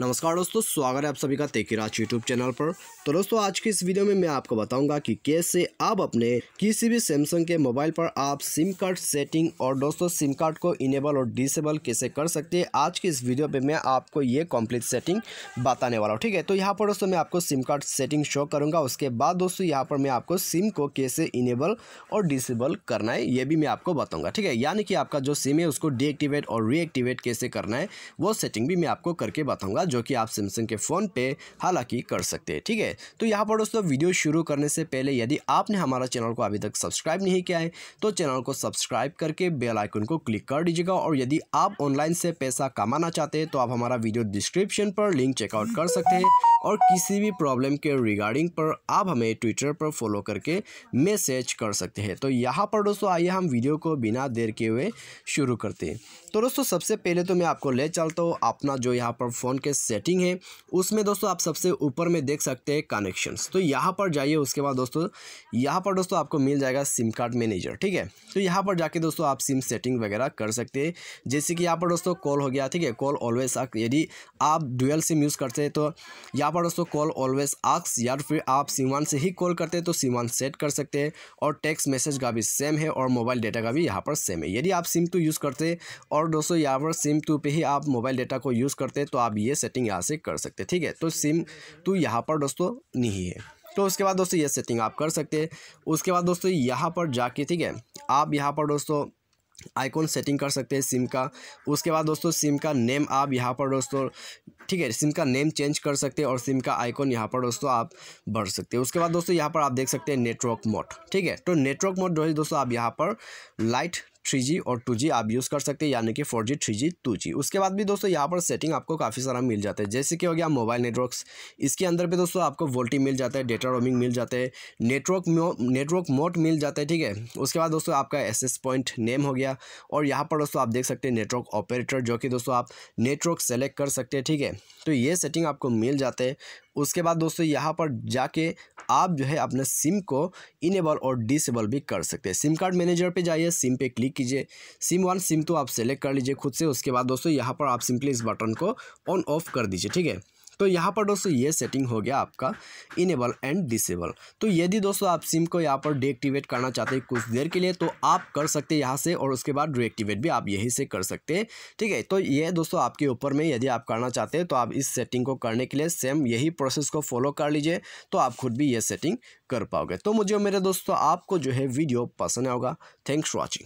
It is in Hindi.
नमस्कार दोस्तों स्वागत है आप सभी का तेकी राज यूट्यूब चैनल पर तो दोस्तों आज की इस वीडियो में मैं आपको बताऊंगा कि कैसे आप अपने किसी भी सैमसंग के मोबाइल पर आप सिम कार्ड सेटिंग और दोस्तों सिम कार्ड को इनेबल और डिसेबल कैसे कर सकते हैं आज की इस वीडियो पे मैं आपको ये कॉम्प्लीट सेटिंग बताने वाला हूँ ठीक है तो यहाँ पर दोस्तों मैं आपको सिम कार्ड सेटिंग शो करूँगा उसके बाद दोस्तों यहाँ पर मैं आपको सिम को कैसे इनेबल और डिसेबल करना है ये भी मैं आपको बताऊँगा ठीक है यानी कि आपका जो सिम है उसको डीएक्टिवेट और रीएक्टिवेट कैसे करना है वो सेटिंग भी मैं आपको करके बताऊँगा जो कि आप सैमसंग के फ़ोन पे हालांकि कर सकते हैं ठीक है तो यहाँ पर दोस्तों वीडियो शुरू करने से पहले यदि आपने हमारा चैनल को अभी तक सब्सक्राइब नहीं किया है तो चैनल को सब्सक्राइब करके बेल आइकन को क्लिक कर दीजिएगा और यदि आप ऑनलाइन से पैसा कमाना चाहते हैं तो आप हमारा वीडियो डिस्क्रिप्शन पर लिंक चेकआउट कर सकते हैं और किसी भी प्रॉब्लम के रिगार्डिंग पर आप हमें ट्विटर पर फॉलो करके मैसेज कर सकते हैं तो यहाँ पर दोस्तों आइए हम वीडियो को बिना देर के हुए शुरू करते हैं तो दोस्तों सबसे पहले तो मैं आपको ले चलता हूँ अपना जो यहाँ पर फ़ोन के सेटिंग है उसमें दोस्तों आप सबसे ऊपर में देख सकते हैं कनेक्शंस तो यहाँ पर जाइए उसके बाद दोस्तों यहाँ पर दोस्तों आपको मिल जाएगा सिम कार्ड मैनेजर ठीक है तो यहाँ पर जाके दोस्तों आप सिम सेटिंग वगैरह कर सकते हैं जैसे कि यहाँ पर दोस्तों कॉल हो गया ठीक है कॉल ऑलवेज आक यदि आप डुअल सिम यूज़ करते हैं तो यहाँ पर दोस्तों कॉल ऑलवेज आक्स या फिर आप सिम वन से ही कॉल करते हैं तो सिम वन सेट कर सकते हैं और टेक्स्ट मैसेज का भी सेम है और मोबाइल डेटा का भी यहाँ पर सेम है यदि आप सिम टू यूज़ करते और दोस्तों यहाँ पर सिम टू पर ही आप मोबाइल डेटा को यूज़ करते हैं तो आप ये सेटिंग यहाँ से कर सकते ठीक है तो सिम तो यहाँ पर दोस्तों नहीं है तो उसके बाद दोस्तों ये सेटिंग आप कर सकते हैं उसके बाद दोस्तों यहाँ पर जाके ठीक है आप यहाँ पर दोस्तों आइकॉन सेटिंग कर सकते हैं सिम का उसके बाद दोस्तों सिम का नेम आप यहाँ पर दोस्तों ठीक है सिम का नेम चेंज कर सकते हैं और सिम का आइकॉन यहाँ पर दोस्तों आप भर सकते हैं उसके बाद दोस्तों यहाँ पर आप देख सकते हैं नेटवर्क मोड ठीक है तो नेटवर्क मोड जो है दोस्तों आप यहाँ पर लाइट थ्री जी और टू जी आप यूज़ कर सकते हैं यानी कि four G three G two G उसके बाद भी दोस्तों यहाँ पर सेटिंग आपको काफ़ी सारा मिल जाता है जैसे कि हो गया मोबाइल नेटवर्क्स इसके अंदर भी दोस्तों आपको वोल्टी मिल जाता है डेटा रोमिंग मिल जाता है नेटवर्क नेटवर्क मोड मिल जाता है ठीक है उसके बाद दोस्तों आपका एस पॉइंट नेम हो गया और यहाँ पर दोस्तों आप देख सकते हैं नेटवर्क ऑपरेटर जो कि दोस्तों आप नेटवर्क सेलेक्ट कर सकते हैं ठीक है तो ये सेटिंग आपको मिल जाते हैं उसके बाद दोस्तों यहाँ पर जाके आप जो है अपने सिम को इनेबल और डिसेबल भी कर सकते हैं सिम कार्ड मैनेजर पे जाइए सिम पे क्लिक कीजिए सिम वन सिम टू आप सेलेक्ट कर लीजिए खुद से उसके बाद दोस्तों यहाँ पर आप सिंपली इस बटन को ऑन ऑफ कर दीजिए ठीक है तो यहाँ पर दोस्तों ये सेटिंग हो गया आपका इनेबल एंड डिसेबल तो यदि दोस्तों आप सिम को यहाँ पर डीएक्टिवेट करना चाहते हैं कुछ देर के लिए तो आप कर सकते हैं यहाँ से और उसके बाद रीएक्टिवेट भी आप यहीं से कर सकते हैं ठीक है तो ये दोस्तों आपके ऊपर में यदि आप करना चाहते हैं तो आप इस सेटिंग को करने के लिए सेम यही प्रोसेस को फॉलो कर लीजिए तो आप खुद भी ये सेटिंग कर पाओगे तो मुझे मेरे दोस्तों आपको जो है वीडियो पसंद आएगा थैंक्स फॉर वॉचिंग